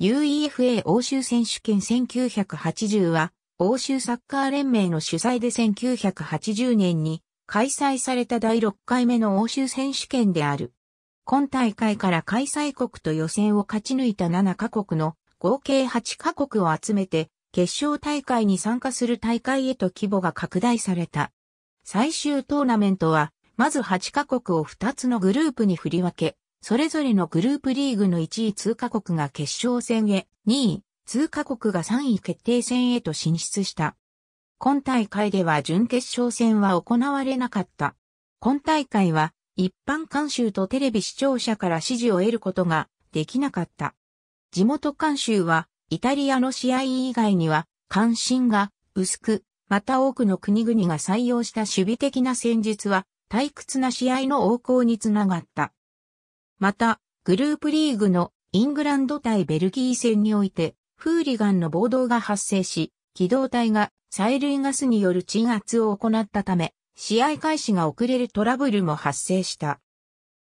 UEFA 欧州選手権1980は、欧州サッカー連盟の主催で1980年に開催された第6回目の欧州選手権である。今大会から開催国と予選を勝ち抜いた7カ国の合計8カ国を集めて決勝大会に参加する大会へと規模が拡大された。最終トーナメントは、まず8カ国を2つのグループに振り分け、それぞれのグループリーグの1位通過国が決勝戦へ、2位通過国が3位決定戦へと進出した。今大会では準決勝戦は行われなかった。今大会は一般監修とテレビ視聴者から支持を得ることができなかった。地元監修はイタリアの試合以外には関心が薄く、また多くの国々が採用した守備的な戦術は退屈な試合の横行につながった。また、グループリーグのイングランド対ベルギー戦において、フーリガンの暴動が発生し、機動隊が催涙ガスによる鎮圧を行ったため、試合開始が遅れるトラブルも発生した。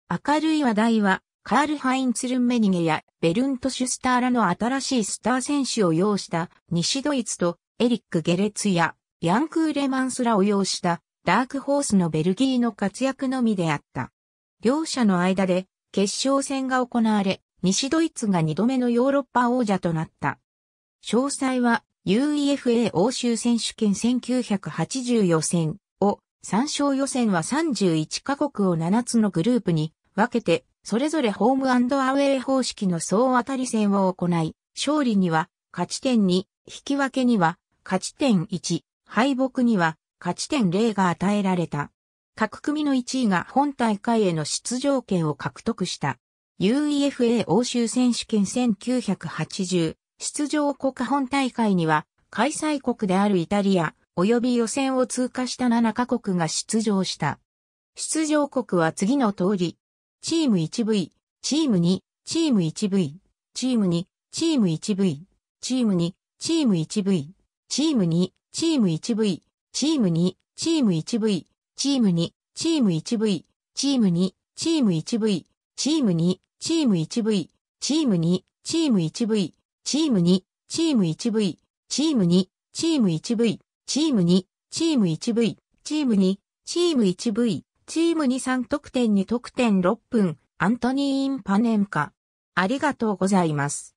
明るい話題は、カール・ハインツルンメニゲやベルント・シュスターらの新しいスター選手を擁した西ドイツとエリック・ゲレツやヤンクーレマンスらを擁したダークホースのベルギーの活躍のみであった。両者の間で決勝戦が行われ、西ドイツが2度目のヨーロッパ王者となった。詳細は UEFA 欧州選手権1980予選を、参照予選は31カ国を7つのグループに分けて、それぞれホームアウェイ方式の総当たり戦を行い、勝利には勝ち点2、引き分けには勝ち点1、敗北には勝ち点0が与えられた。各組の1位が本大会への出場権を獲得した。UEFA 欧州選手権1980出場国本大会には開催国であるイタリア及び予選を通過した7カ国が出場した。出場国は次の通り、チーム 1V、チーム2、チーム 1V、チーム2、チーム 1V、チーム2、チーム 1V、チーム2、チーム 1V、チーム2、チーム 1V、チーム2、チーム 1V、チーム2、チーム 1V、チーム2、チーム 1V、チーム2、チーム 1V、チーム2、チーム 1V、チーム2、チーム 1V、チーム2、チーム 1V、チーム2、チーム 1V、チーム2 3得点2得点6分、アントニー・インパネンカ。ありがとうございます。